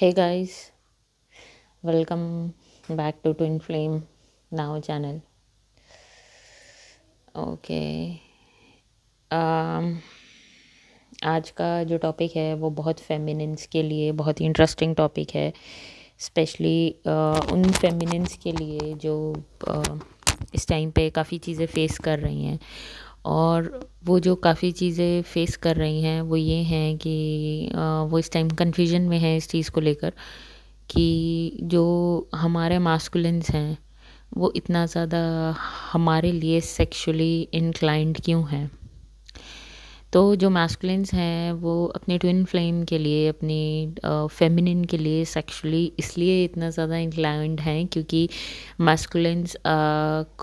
hey guys welcome back to twin flame now channel okay um, आज का जो topic है वो बहुत फेमिनिन्स के लिए बहुत ही इंटरेस्टिंग टॉपिक है स्पेशली uh, उन फेमिनिन्स के लिए जो uh, इस टाइम पे काफ़ी चीज़ें फेस कर रही हैं और वो जो काफ़ी चीज़ें फेस कर रही हैं वो ये हैं कि वो इस टाइम कन्फ्यूजन में है इस चीज़ को लेकर कि जो हमारे मास्कुलेंस हैं वो इतना ज़्यादा हमारे लिए सेक्सुअली इनक्लाइंड क्यों हैं तो जो मैस्कुलिन्स हैं वो अपने ट्विन फ्लेम के लिए अपनी फेमिनिन के लिए सेक्सुअली इसलिए इतना ज़्यादा इंक्लाइंड हैं क्योंकि मैस्कुलिन्स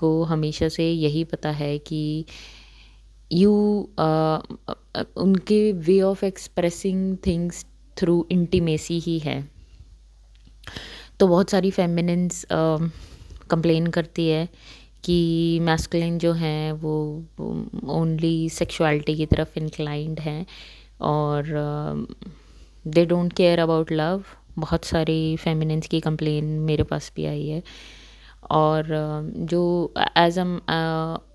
को हमेशा से यही पता है कि यू uh, uh, उनके way of expressing things through intimacy ही है तो बहुत सारी फेमिनिन्स कंप्लेन um, करती है कि मैस्कुलिन जो हैं वो ओनली सेक्सुअलिटी की तरफ इंक्लाइंड हैं और they don't care about love बहुत सारी फेमिनिन्स की कंप्लेन मेरे पास भी आई है और uh, जो as am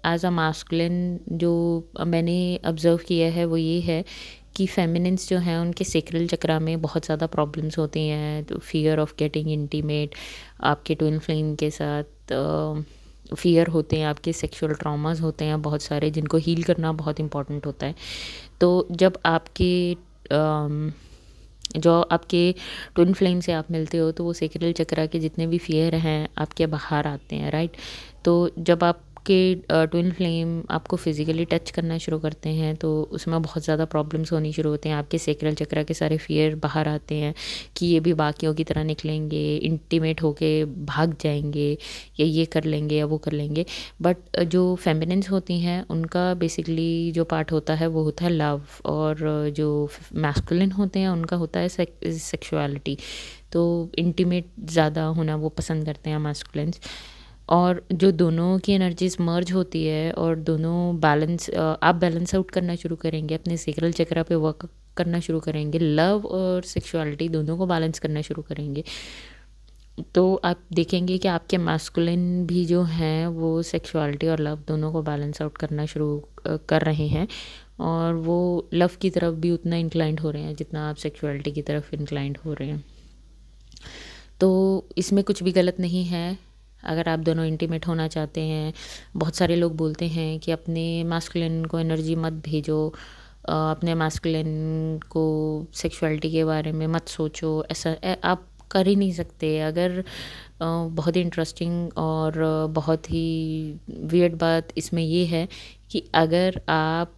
as a masculine जो मैंने ऑब्ज़र्व किया है वो ये है कि फेमिनिन्स जो हैं उनके सेक्रल चक्रा में बहुत ज़्यादा प्रॉब्लम्स होती हैं तो फियर ऑफ गेटिंग इंटीमेट आपके ट्विन फ्लेम के साथ फियर होते हैं आपके सेक्सुअल ट्रॉमास होते हैं बहुत सारे जिनको हील करना बहुत इम्पॉर्टेंट होता है तो जब आपके जो आपके ट्विन फ्लेम से आप मिलते हो तो वो सेक्रल चक्रा के जितने भी फियर हैं आपके बाहर आते हैं राइट तो जब आप आपके ट्विन फ्लेम आपको फिज़िकली टच करना शुरू करते हैं तो उसमें बहुत ज़्यादा प्रॉब्लम्स होनी शुरू होते हैं आपके सेक्रल चक्रा के सारे फियर बाहर आते हैं कि ये भी बाकियों की तरह निकलेंगे इंटीमेट होके भाग जाएंगे या ये कर लेंगे या वो कर लेंगे बट जो फेमिनेंस होती हैं उनका बेसिकली जो पार्ट होता है वो होता है लव और जो मैस्कुलिन होते हैं उनका होता है सेक्सुअलिटी तो इंटीमेट ज़्यादा होना वो पसंद करते हैं मैस्कुलेंस और जो दोनों की एनर्जीज मर्ज होती है और दोनों बैलेंस आप बैलेंस आउट करना शुरू करेंगे अपने सेक्रल चक्रा पे वर्क करना शुरू करेंगे लव और सेक्सुअलिटी दोनों को बैलेंस करना शुरू करेंगे तो आप देखेंगे कि आपके मैस्कुलिन भी जो हैं वो सेक्सुअलिटी और लव दोनों को बैलेंस आउट करना शुरू कर रहे हैं और वो लव की तरफ भी उतना इंक्लाइंट हो रहे हैं जितना आप सेक्सुअलिटी की तरफ इंक्लाइंट हो रहे हैं तो इसमें कुछ भी गलत नहीं है अगर आप दोनों इंटीमेट होना चाहते हैं बहुत सारे लोग बोलते हैं कि अपने मास्कुलिन को एनर्जी मत भेजो अपने मास्कुलिन को सेक्सुअलिटी के बारे में मत सोचो ऐसा आप कर ही नहीं सकते अगर बहुत ही इंटरेस्टिंग और बहुत ही वियर्ड बात इसमें ये है कि अगर आप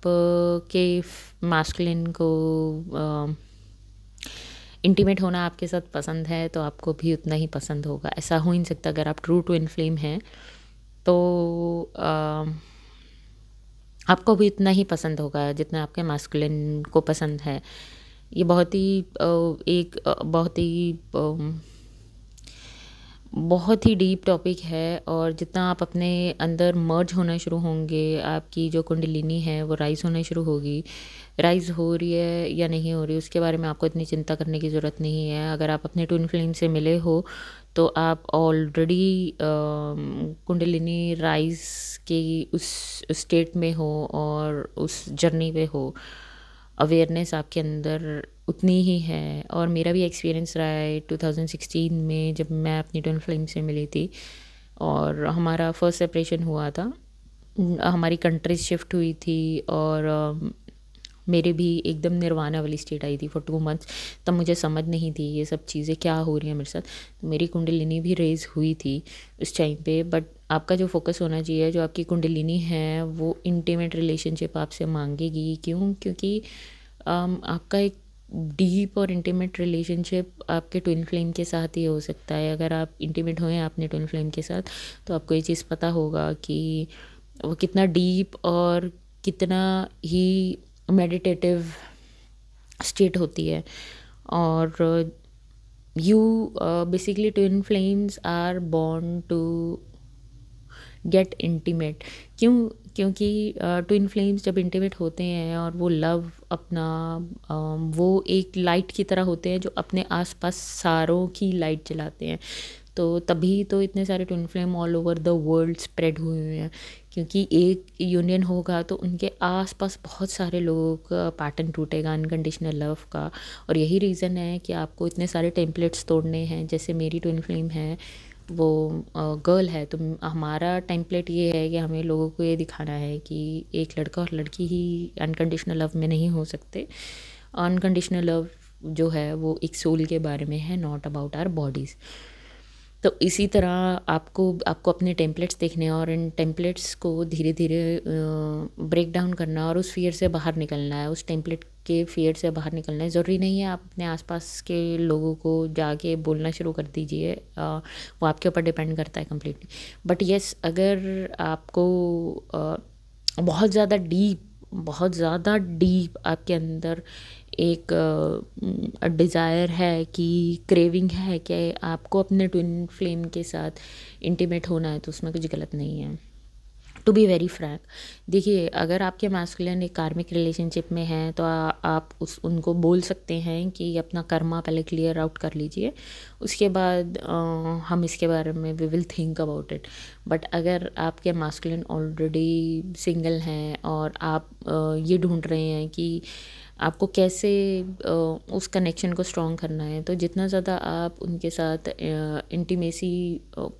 के मास्कुलिन को इंटीमेट होना आपके साथ पसंद है तो आपको भी उतना ही पसंद होगा ऐसा हो ही नहीं सकता अगर आप ट्रू टू इन फ्लेम हैं तो आ, आपको भी उतना ही पसंद होगा जितना आपके मास्कुलिन को पसंद है ये बहुत ही एक बहुत ही बहुत ही डीप टॉपिक है और जितना आप अपने अंदर मर्ज होना शुरू होंगे आपकी जो कुंडलिनी है वो राइज होना शुरू होगी राइज हो रही है या नहीं हो रही उसके बारे में आपको इतनी चिंता करने की ज़रूरत नहीं है अगर आप अपने ट्विन फ्लेम से मिले हो तो आप ऑलरेडी कुंडलिनी राइज के उस स्टेट में हो और उस जर्नी पे हो अवेयरनेस आपके अंदर उतनी ही है और मेरा भी एक्सपीरियंस रहा है 2016 में जब मैं अपनी ट्विन फिल्म से मिली थी और हमारा फर्स्ट सेपरेशन हुआ था हमारी कंट्रीज शिफ्ट हुई थी और um, मेरे भी एकदम निर्वाणा वाली स्टेट आई थी फॉर टू मंथ्स तब मुझे समझ नहीं थी ये सब चीज़ें क्या हो रही हैं मेरे साथ तो मेरी कुंडलिनी भी रेज हुई थी उस टाइम पे बट आपका जो फोकस होना चाहिए जो आपकी कुंडलिनी है वो इंटीमेट रिलेशनशिप आपसे मांगेगी क्यों क्योंकि आम, um, आपका एक डीप और इंटीमेट रिलेशनशिप आपके ट्विन फ्लेम के साथ ही हो सकता है अगर आप इंटीमेट हुए आपने ट्विन फ्लेम के साथ तो आपको ये चीज़ पता होगा कि वो कितना डीप और कितना ही मेडिटेटिव स्टेट होती है और you basically twin flames are born to get intimate क्यों क्योंकि ट्विन फ्लेम्स जब इंटीमेट होते हैं और वो लव अपना वो एक लाइट की तरह होते हैं जो अपने आसपास सारों की लाइट जलाते हैं तो तभी तो इतने सारे twin flame all over the world spread हुए हुए हैं क्योंकि एक यूनियन होगा तो उनके आसपास बहुत सारे लोगों का पैटर्न टूटेगा अनकंडीशनल लव का और यही रीज़न है कि आपको इतने सारे टेम्पलेट्स तोड़ने हैं जैसे मेरी ट्विन फ्लेम है वो गर्ल है तो हमारा टेम्पलेट ये है कि हमें लोगों को ये दिखाना है कि एक लड़का और लड़की ही अनकंडीशनल लव में नहीं हो सकते अनकंडीशनल लव जो है वो एक सोल के बारे में है नॉट अबाउट आर बॉडीज़ तो इसी तरह आपको आपको अपने टेम्पलेट्स देखने और इन टेम्पलेट्स को धीरे धीरे ब्रेक डाउन करना और उस फियर से बाहर निकलना है उस टेम्पलेट के फियर से बाहर निकलना है ज़रूरी नहीं है आप अपने आसपास के लोगों को जाके बोलना शुरू कर दीजिए वो आपके ऊपर डिपेंड करता है कम्प्लीटली बट येस अगर आपको आ, बहुत ज़्यादा डीप बहुत ज़्यादा डीप आपके अंदर एक डिज़ायर है कि क्रेविंग है कि आपको अपने ट्विन फ्लेम के साथ इंटीमेट होना है तो उसमें कुछ गलत नहीं है टू बी वेरी फ्रैंक देखिए अगर आपके मास्कुलन एक कार्मिक रिलेशनशिप में हैं तो आ, आप उस उनको बोल सकते हैं कि अपना कर्मा पहले क्लियर आउट कर लीजिए उसके बाद आ, हम इसके बारे में we will think about it but अगर आपके मास्कुलन ऑलरेडी सिंगल हैं और आप आ, ये ढूंढ रहे हैं कि आपको कैसे उस कनेक्शन को स्ट्रॉन्ग करना है तो जितना ज़्यादा आप उनके साथ इंटीमेसी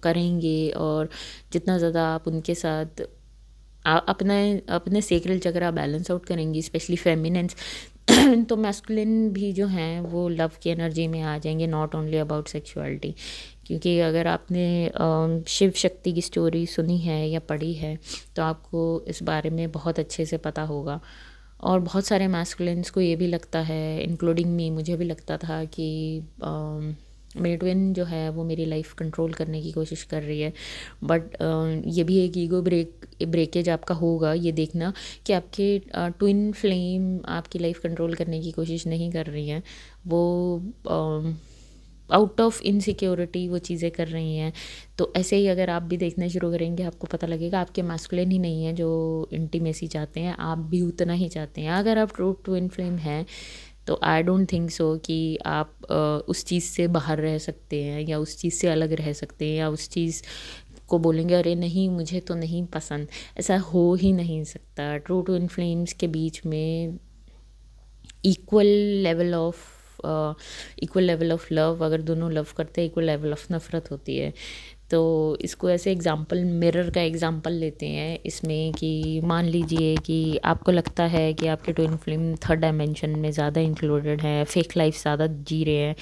करेंगे और जितना ज़्यादा आप उनके साथ आ, अपने अपने सेक्रेट जगह बैलेंस आउट करेंगी स्पेशली फेमिनेंस तो मैस्कुलिन भी जो हैं वो लव की एनर्जी में आ जाएंगे नॉट ओनली अबाउट सेक्सुअलिटी क्योंकि अगर आपने शिव शक्ति की स्टोरी सुनी है या पढ़ी है तो आपको इस बारे में बहुत अच्छे से पता होगा और बहुत सारे मैस्कुलेंस को ये भी लगता है इंक्लूडिंग मी मुझे भी लगता था कि um, मेरी ट्विन जो है वो मेरी लाइफ कंट्रोल करने की कोशिश कर रही है बट uh, ये भी एक ईगो ब्रेक ब्रेकेज आपका होगा ये देखना कि आपके ट्विन uh, फ्लेम आपकी लाइफ कंट्रोल करने की कोशिश नहीं कर रही है वो um, आउट ऑफ इनसिक्योरिटी वो चीज़ें कर रही हैं तो ऐसे ही अगर आप भी देखना शुरू करेंगे आपको पता लगेगा आपके मास्कुलिन ही नहीं है जो इंटीमेसी चाहते हैं आप भी उतना ही चाहते हैं अगर आप ट्रू टू इन फ्लेम हैं तो आई डोंट थिंक सो कि आप उस चीज़ से बाहर रह सकते हैं या उस चीज़ से अलग रह सकते हैं या उस चीज़ को बोलेंगे अरे नहीं मुझे तो नहीं पसंद ऐसा हो ही नहीं सकता ट्रू टू इन फ्लेम्स के बीच में equal level of equal level of love अगर दोनों लव करते हैं इक्वल लेवल ऑफ नफ़रत होती है तो इसको ऐसे एग्ज़ाम्पल मिरर का एग्ज़ाम्पल लेते हैं इसमें कि मान लीजिए कि आपको लगता है कि आपके ट्विन फिल्म थर्ड डायमेंशन में ज़्यादा इंक्लूडेड है फेक लाइफ ज़्यादा जी रहे हैं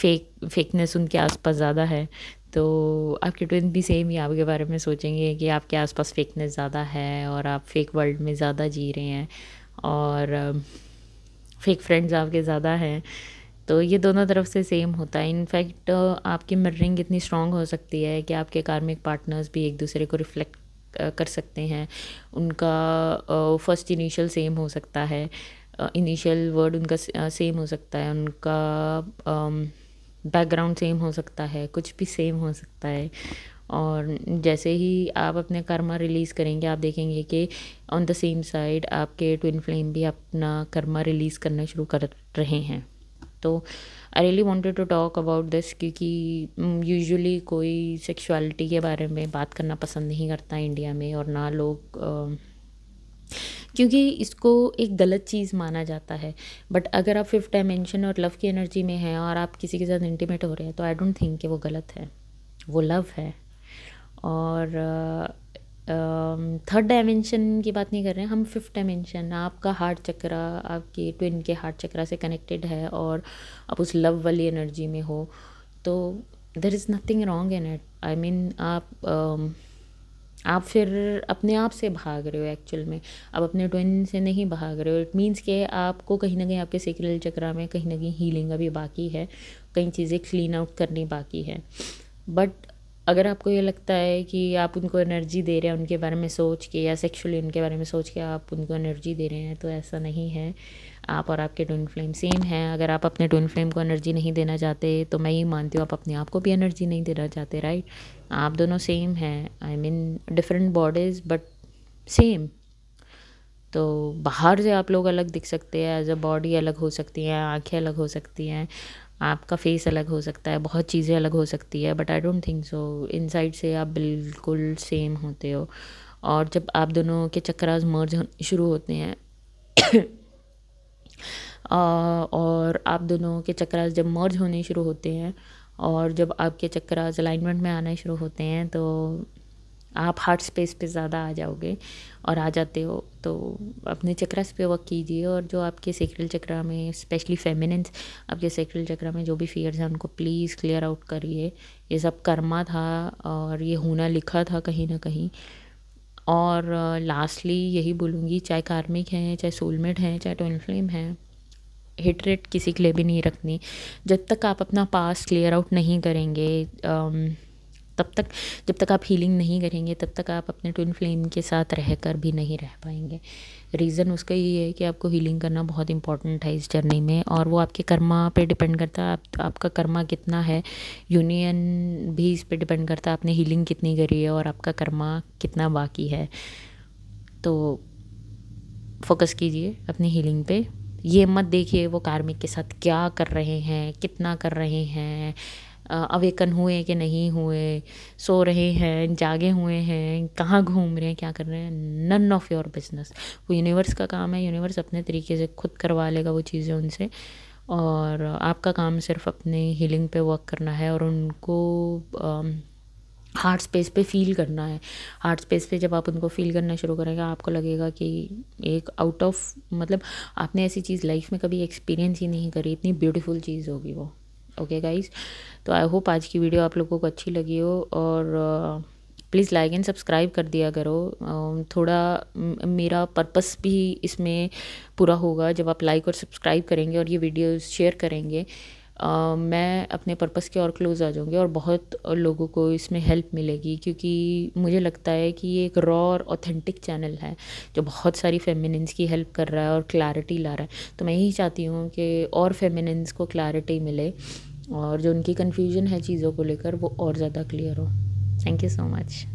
फेक फेकनेस उनके आसपास ज़्यादा है तो आपके ट्विन भी सेम ही आपके बारे में सोचेंगे कि आपके आसपास फेकनेस ज़्यादा है और आप फेक वर्ल्ड में ज़्यादा जी रहे हैं और फेक फ्रेंड्स आपके ज़्यादा हैं तो ये दोनों तरफ से सेम होता है इनफैक्ट आपकी मिररिंग इतनी स्ट्रांग हो सकती है कि आपके कार्मिक पार्टनर्स भी एक दूसरे को रिफ्लेक्ट कर सकते हैं उनका फर्स्ट इनिशियल सेम हो सकता है इनिशियल वर्ड उनका सेम हो सकता है उनका बैकग्राउंड सेम हो सकता है कुछ भी सेम हो सकता है और जैसे ही आप अपने कर्मा रिलीज़ करेंगे आप देखेंगे कि ऑन द सेम साइड आपके ट्विन फ्लेम भी अपना कर्मा रिलीज़ करना शुरू कर रहे हैं तो I really wanted to talk about this क्योंकि यूजुअली mm, कोई सेक्सुअलिटी के बारे में बात करना पसंद नहीं करता इंडिया में और ना लोग क्योंकि इसको एक गलत चीज़ माना जाता है बट अगर आप फिफ्थ डायमेंशन और लव की एनर्जी में हैं और आप किसी के साथ इंटीमेट हो रहे हैं तो आई डोंट थिंक कि वो गलत है वो लव है और थर्ड डायमेंशन की बात नहीं कर रहे हैं हम फिफ्थ डायमेंशन आपका हार्ट चक्रा आपके ट्विन के हार्ट चक्रा से कनेक्टेड है और आप उस लव वाली एनर्जी में हो तो there is nothing wrong in it I mean आप आप फिर अपने आप से भाग रहे हो एक्चुअल में आप अपने ट्विन से नहीं भाग रहे हो इट मीन्स के आपको कहीं ना कहीं आपके सेक्रल चक्रा में कहीं ना कहीं हीलिंग अभी बाकी है कई चीज़ें क्लीन आउट करनी बाकी है बट अगर आपको ये लगता है कि आप उनको एनर्जी दे रहे हैं उनके बारे में सोच के या सेक्सुअली उनके बारे में सोच के आप उनको एनर्जी दे रहे हैं तो ऐसा नहीं है आप और आपके ट्विन फ्लेम सेम हैं अगर आप अपने ट्विन फ्लेम को एनर्जी नहीं देना चाहते तो मैं ये मानती हूँ आप अपने आप को भी एनर्जी नहीं देना चाहते राइट आप दोनों सेम हैं I mean different bodies but same तो बाहर से आप लोग अलग दिख सकते हैं एज अ बॉडी अलग हो सकती हैं आँखें अलग हो सकती हैं आपका फेस अलग हो सकता है बहुत चीज़ें अलग हो सकती है but I don't think so इन से आप बिल्कुल सेम होते हो और जब आप दोनों के चक्रास मर्ज शुरू होते हैं और आप दोनों के चक्रास जब मर्ज होने शुरू होते हैं और जब आपके चक्रास अलाइनमेंट में आने शुरू होते हैं तो आप हार्ट स्पेस पे ज़्यादा आ जाओगे और आ जाते हो तो अपने चक्रस पे वर्क कीजिए और जो आपके सेक्रल चक्रा में स्पेशली फेमिनेंस आपके सेक्रल चक्रा में जो भी फियर्स हैं उनको प्लीज़ क्लियर आउट करिए ये सब कर्मा था और ये होना लिखा था कहीं ना कहीं और लास्टली यही बोलूँगी चाहे कार्मिक हैं चाहे सोलमेट हैं चाहे ट्विन फ्लेम हैं हिटरेट किसी के लिए भी नहीं रखनी जब तक आप अपना पास क्लियर आउट नहीं करेंगे um, तब तक जब तक आप हीलिंग नहीं करेंगे तब तक आप अपने ट्विन फ्लेम के साथ रह कर भी नहीं रह पाएंगे रीज़न उसका ये है कि आपको हीलिंग करना बहुत इंपॉर्टेंट है इस जर्नी में और वो आपके कर्मा पे डिपेंड करता है आप, आपका कर्मा कितना है यूनियन भी इस पे डिपेंड करता है आपने हीलिंग कितनी करी है और आपका कर्मा कितना बाकी है तो फोकस कीजिए अपनी हीलिंग पे ये मत देखिए वो कार्मिक के साथ क्या कर रहे हैं कितना कर रहे हैं अवेकन हुए कि नहीं हुए सो रहे हैं जागे हुए हैं कहाँ घूम रहे हैं क्या कर रहे हैं नन ऑफ योर बिजनेस वो यूनिवर्स का काम है यूनिवर्स अपने तरीके से खुद करवा लेगा वो चीज़ें उनसे और आपका काम सिर्फ अपने हीलिंग पे वर्क करना है और उनको हार्ट स्पेस पे फील करना है हार्ट स्पेस पे जब आप उनको फील करना शुरू करेंगे आपको लगेगा कि एक आउट ऑफ मतलब आपने ऐसी चीज़ लाइफ में कभी एक्सपीरियंस ही नहीं करी इतनी ब्यूटीफुल चीज़ होगी वो ओके गाइज तो आई होप आज की वीडियो आप लोगों को अच्छी लगी हो और प्लीज़ लाइक एंड सब्सक्राइब कर दिया करो um, थोड़ा मेरा पर्पस भी इसमें पूरा होगा जब आप लाइक और सब्सक्राइब करेंगे और ये वीडियो शेयर करेंगे मैं अपने पर्पस के और क्लोज़ आ जाऊँगी और बहुत लोगों को इसमें हेल्प मिलेगी क्योंकि मुझे लगता है कि ये एक रॉ और ऑथेंटिक चैनल है जो बहुत सारी फेमिनिन्स की हेल्प कर रहा है और क्लैरिटी ला रहा है तो मैं यही चाहती हूँ कि और फेमिनिन्स को क्लैरिटी मिले और जो उनकी कन्फ्यूजन है चीज़ों को लेकर वो और ज़्यादा क्लियर हो थैंक यू सो मच